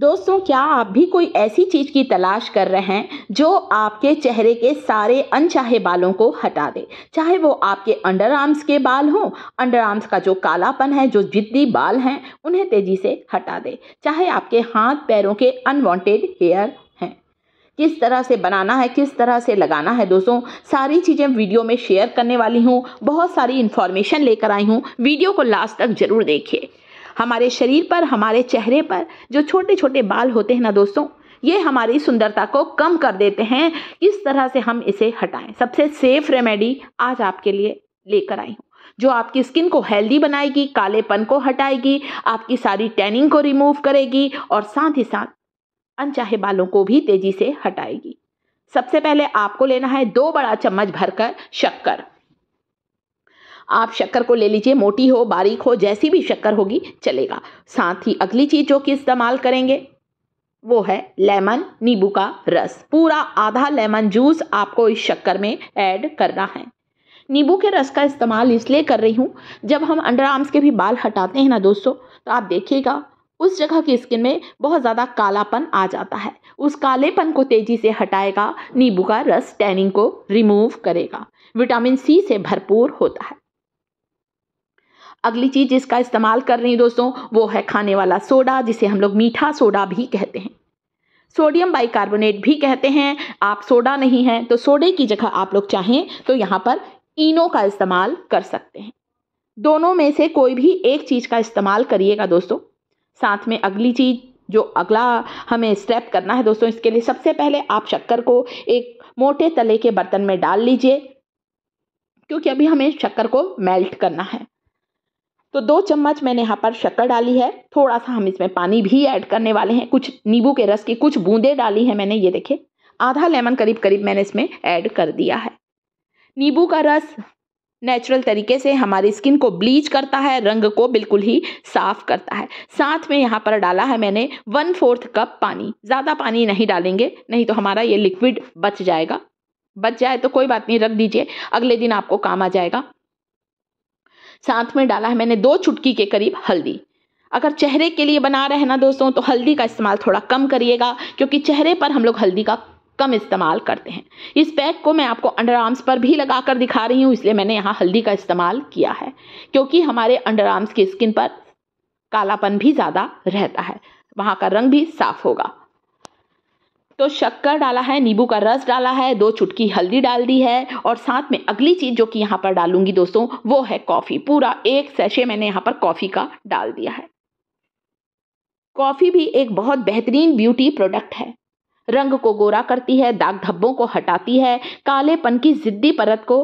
दोस्तों क्या आप भी कोई ऐसी चीज़ की तलाश कर रहे हैं जो आपके चेहरे के सारे अनचाहे बालों को हटा दे चाहे वो आपके अंडर आर्म्स के बाल हों अंडर आर्म्स का जो कालापन है जो जिद्दी बाल हैं उन्हें तेज़ी से हटा दे चाहे आपके हाथ पैरों के अनवांटेड हेयर हैं किस तरह से बनाना है किस तरह से लगाना है दोस्तों सारी चीज़ें वीडियो में शेयर करने वाली हूँ बहुत सारी इन्फॉर्मेशन लेकर आई हूँ वीडियो को लास्ट तक जरूर देखिए हमारे शरीर पर हमारे चेहरे पर जो छोटे छोटे बाल होते हैं ना दोस्तों ये हमारी सुंदरता को कम कर देते हैं किस तरह से हम इसे हटाएं सबसे सेफ रेमेडी आज आपके लिए लेकर आई हूँ जो आपकी स्किन को हेल्दी बनाएगी कालेपन को हटाएगी आपकी सारी टैनिंग को रिमूव करेगी और साथ ही साथ अनचाहे बालों को भी तेजी से हटाएगी सबसे पहले आपको लेना है दो बड़ा चम्मच भरकर शक्कर आप शक्कर को ले लीजिए मोटी हो बारीक हो जैसी भी शक्कर होगी चलेगा साथ ही अगली चीज़ जो कि इस्तेमाल करेंगे वो है लेमन नींबू का रस पूरा आधा लेमन जूस आपको इस शक्कर में ऐड करना है नींबू के रस का इस्तेमाल इसलिए कर रही हूँ जब हम अंडर आर्म्स के भी बाल हटाते हैं ना दोस्तों तो आप देखिएगा उस जगह की स्किन में बहुत ज़्यादा कालापन आ जाता है उस कालेपन को तेज़ी से हटाएगा नींबू का रस टैनिंग को रिमूव करेगा विटामिन सी से भरपूर होता है अगली चीज़ जिसका इस्तेमाल कर रही हूँ दोस्तों वो है खाने वाला सोडा जिसे हम लोग मीठा सोडा भी कहते हैं सोडियम बाइकार्बोनेट भी कहते हैं आप सोडा नहीं हैं तो सोडे की जगह आप लोग चाहें तो यहाँ पर इनो का इस्तेमाल कर सकते हैं दोनों में से कोई भी एक चीज़ का इस्तेमाल करिएगा दोस्तों साथ में अगली चीज़ जो अगला हमें स्टेप करना है दोस्तों इसके लिए सबसे पहले आप शक्कर को एक मोटे तले के बर्तन में डाल लीजिए क्योंकि अभी हमें शक्कर को मेल्ट करना है तो दो चम्मच मैंने यहाँ पर शक्कर डाली है थोड़ा सा हम इसमें पानी भी ऐड करने वाले हैं कुछ नींबू के रस की कुछ बूंदे डाली है मैंने ये देखे आधा लेमन करीब करीब मैंने इसमें ऐड कर दिया है नींबू का रस नेचुरल तरीके से हमारी स्किन को ब्लीच करता है रंग को बिल्कुल ही साफ करता है साथ में यहाँ पर डाला है मैंने वन फोर्थ कप पानी ज़्यादा पानी नहीं डालेंगे नहीं तो हमारा ये लिक्विड बच जाएगा बच जाए तो कोई बात नहीं रख दीजिए अगले दिन आपको काम आ जाएगा साथ में डाला है मैंने दो चुटकी के करीब हल्दी अगर चेहरे के लिए बना रहे ना दोस्तों तो हल्दी का इस्तेमाल थोड़ा कम करिएगा क्योंकि चेहरे पर हम लोग हल्दी का कम इस्तेमाल करते हैं इस पैक को मैं आपको अंडर आर्म्स पर भी लगा कर दिखा रही हूँ इसलिए मैंने यहाँ हल्दी का इस्तेमाल किया है क्योंकि हमारे अंडर आर्म्स की स्किन पर कालापन भी ज़्यादा रहता है वहाँ का रंग भी साफ होगा तो शक्कर डाला है नींबू का रस डाला है दो चुटकी हल्दी डाल दी है और साथ में अगली चीज़ जो कि यहाँ पर डालूंगी दोस्तों वो है कॉफ़ी पूरा एक सेशे मैंने यहाँ पर कॉफ़ी का डाल दिया है कॉफ़ी भी एक बहुत बेहतरीन ब्यूटी प्रोडक्ट है रंग को गोरा करती है दाग धब्बों को हटाती है कालेपन की जिद्दी परत को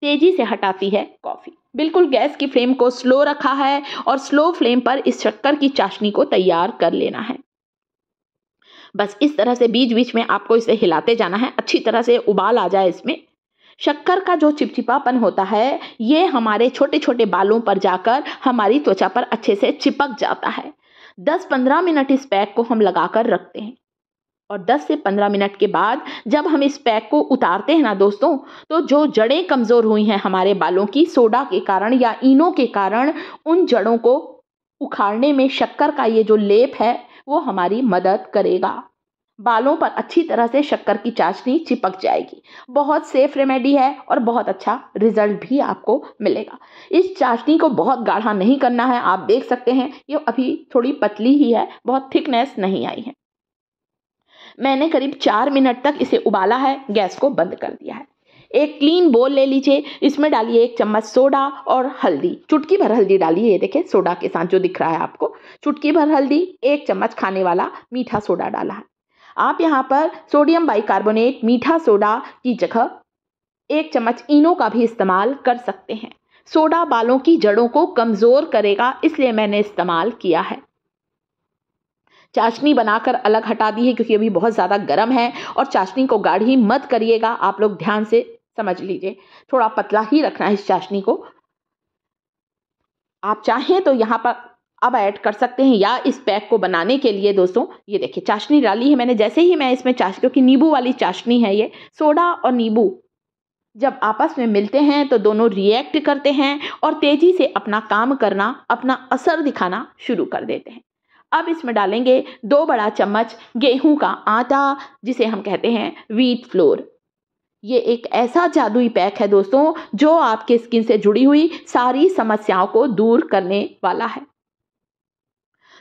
तेजी से हटाती है कॉफ़ी बिल्कुल गैस की फ्लेम को स्लो रखा है और स्लो फ्लेम पर इस शक्कर की चाशनी को तैयार कर लेना है बस इस तरह से बीच बीच में आपको इसे हिलाते जाना है अच्छी तरह से उबाल आ जाए इसमें शक्कर का जो चिपचिपापन होता है ये हमारे छोटे छोटे बालों पर जाकर हमारी त्वचा पर अच्छे से चिपक जाता है 10-15 मिनट इस पैक को हम लगाकर रखते हैं और 10 से 15 मिनट के बाद जब हम इस पैक को उतारते हैं ना दोस्तों तो जो जड़ें कमज़ोर हुई हैं हमारे बालों की सोडा के कारण या इनो के कारण उन जड़ों को उखाड़ने में शक्कर का ये जो लेप है वो हमारी मदद करेगा बालों पर अच्छी तरह से शक्कर की चाशनी चिपक जाएगी बहुत सेफ रेमेडी है और बहुत अच्छा रिजल्ट भी आपको मिलेगा इस चाशनी को बहुत गाढ़ा नहीं करना है आप देख सकते हैं ये अभी थोड़ी पतली ही है बहुत थिकनेस नहीं आई है मैंने करीब चार मिनट तक इसे उबाला है गैस को बंद कर दिया है एक क्लीन बोल ले लीजिए इसमें डालिए एक चम्मच सोडा और हल्दी चुटकी भर हल्दी डालिए ये देखिए सोडा के साथ जो दिख रहा है आपको चुटकी भर हल्दी एक चम्मच खाने वाला मीठा सोडा डाला है आप यहाँ पर सोडियम बाइकार्बोनेट मीठा सोडा की जगह एक चम्मच इनो का भी इस्तेमाल कर सकते हैं सोडा बालों की जड़ों को कमज़ोर करेगा इसलिए मैंने इस्तेमाल किया है चाशनी बनाकर अलग हटा दी है क्योंकि अभी बहुत ज़्यादा गर्म है और चाशनी को गाढ़ी मत करिएगा आप लोग ध्यान से समझ लीजिए थोड़ा पतला ही रखना है इस चाशनी को आप चाहें तो यहाँ पर अब ऐड कर सकते हैं या इस पैक को बनाने के लिए दोस्तों ये देखिए चाशनी डाली है मैंने जैसे ही मैं इसमें चाश क्योंकि नींबू वाली चाशनी है ये सोडा और नींबू जब आपस में मिलते हैं तो दोनों रिएक्ट करते हैं और तेज़ी से अपना काम करना अपना असर दिखाना शुरू कर देते हैं अब इसमें डालेंगे दो बड़ा चम्मच गेहूं का आटा जिसे हम कहते हैं व्हीट फ्लोर ये एक ऐसा जादुई पैक है दोस्तों जो आपके स्किन से जुड़ी हुई सारी समस्याओं को दूर करने वाला है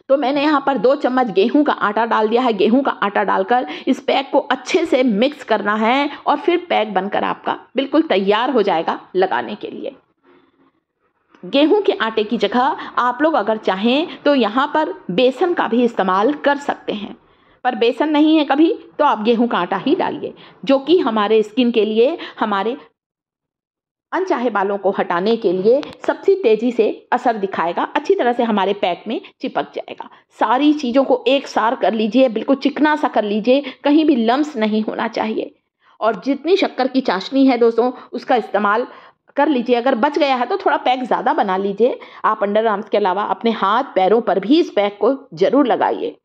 तो मैंने यहाँ पर दो चम्मच गेहूं का आटा डाल दिया है गेहूं का आटा डालकर इस पैक को अच्छे से मिक्स करना है और फिर पैक बनकर आपका बिल्कुल तैयार हो जाएगा लगाने के लिए गेहूं के आटे की जगह आप लोग अगर चाहें तो यहाँ पर बेसन का भी इस्तेमाल कर सकते हैं पर बेसन नहीं है कभी तो आप गेहूं का आटा ही डालिए जो कि हमारे स्किन के लिए हमारे अनचाहे बालों को हटाने के लिए सबसे तेज़ी से असर दिखाएगा अच्छी तरह से हमारे पैक में चिपक जाएगा सारी चीज़ों को एक सार कर लीजिए बिल्कुल चिकना सा कर लीजिए कहीं भी लम्स नहीं होना चाहिए और जितनी शक्कर की चाशनी है दोस्तों उसका इस्तेमाल कर लीजिए अगर बच गया है तो थोड़ा पैक ज़्यादा बना लीजिए आप अंडर आर्म्स के अलावा अपने हाथ पैरों पर भी इस पैक को ज़रूर लगाइए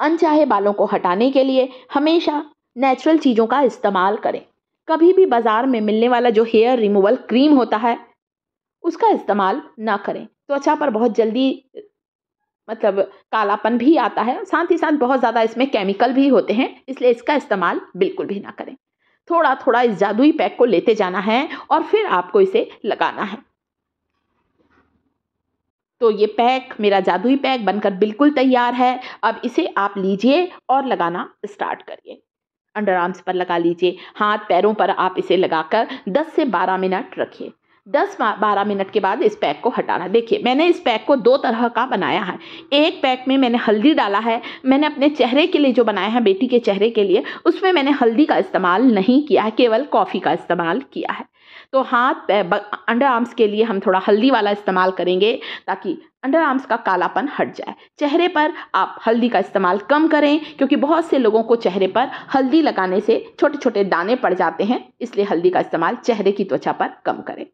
अनचाहे बालों को हटाने के लिए हमेशा नेचुरल चीज़ों का इस्तेमाल करें कभी भी बाज़ार में मिलने वाला जो हेयर रिमूवल क्रीम होता है उसका इस्तेमाल ना करें त्वचा पर बहुत जल्दी मतलब कालापन भी आता है साथ ही साथ बहुत ज़्यादा इसमें केमिकल भी होते हैं इसलिए इसका इस्तेमाल बिल्कुल भी ना करें थोड़ा थोड़ा इस जादुई पैक को लेते जाना है और फिर आपको इसे लगाना है तो ये पैक मेरा जादुई पैक बनकर बिल्कुल तैयार है अब इसे आप लीजिए और लगाना स्टार्ट करिए अंडर आर्म्स पर लगा लीजिए हाथ पैरों पर आप इसे लगाकर 10 से 12 मिनट रखिए 10 12 मिनट के बाद इस पैक को हटाना देखिए मैंने इस पैक को दो तरह का बनाया है एक पैक में मैंने हल्दी डाला है मैंने अपने चेहरे के लिए जो बनाया है बेटी के चेहरे के लिए उसमें मैंने हल्दी का इस्तेमाल नहीं किया है केवल कॉफ़ी का इस्तेमाल किया है तो हाथ अंडर आर्म्स के लिए हम थोड़ा हल्दी वाला इस्तेमाल करेंगे ताकि अंडर आर्म्स का कालापन हट जाए चेहरे पर आप हल्दी का इस्तेमाल कम करें क्योंकि बहुत से लोगों को चेहरे पर हल्दी लगाने से छोटे छोटे दाने पड़ जाते हैं इसलिए हल्दी का इस्तेमाल चेहरे की त्वचा पर कम करें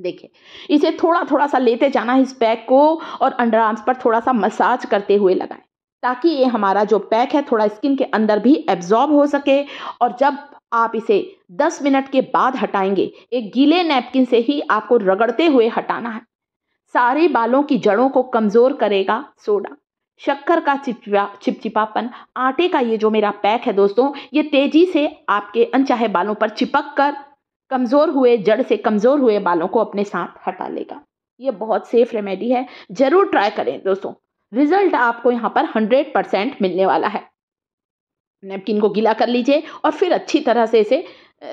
देखिए इसे थोड़ा थोड़ा सा लेते जाना है इस पैक को और अंडर आर्म्स पर थोड़ा सा मसाज करते हुए लगाएं ताकि ये हमारा जो पैक है थोड़ा स्किन के अंदर भी एब्जॉर्ब हो सके और जब आप इसे 10 मिनट के बाद हटाएंगे एक गीले नैपकिन से ही आपको रगड़ते हुए हटाना है सारे बालों की जड़ों को कमज़ोर करेगा सोडा शक्कर का चिपचिपा चिपचिपापन आटे का ये जो मेरा पैक है दोस्तों ये तेज़ी से आपके अनचाहे बालों पर चिपक कर कमज़ोर हुए जड़ से कमज़ोर हुए बालों को अपने साथ हटा लेगा ये बहुत सेफ रेमेडी है ज़रूर ट्राई करें दोस्तों रिजल्ट आपको यहाँ पर हंड्रेड परसेंट मिलने वाला है नेपकिन को गीला कर लीजिए और फिर अच्छी तरह से इसे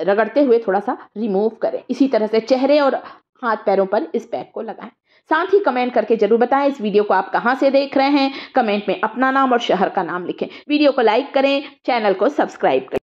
रगड़ते हुए थोड़ा सा रिमूव करें इसी तरह से चेहरे और हाथ पैरों पर इस पैक को लगाएं साथ ही कमेंट करके जरूर बताएं इस वीडियो को आप कहां से देख रहे हैं कमेंट में अपना नाम और शहर का नाम लिखें वीडियो को लाइक करें चैनल को सब्सक्राइब करें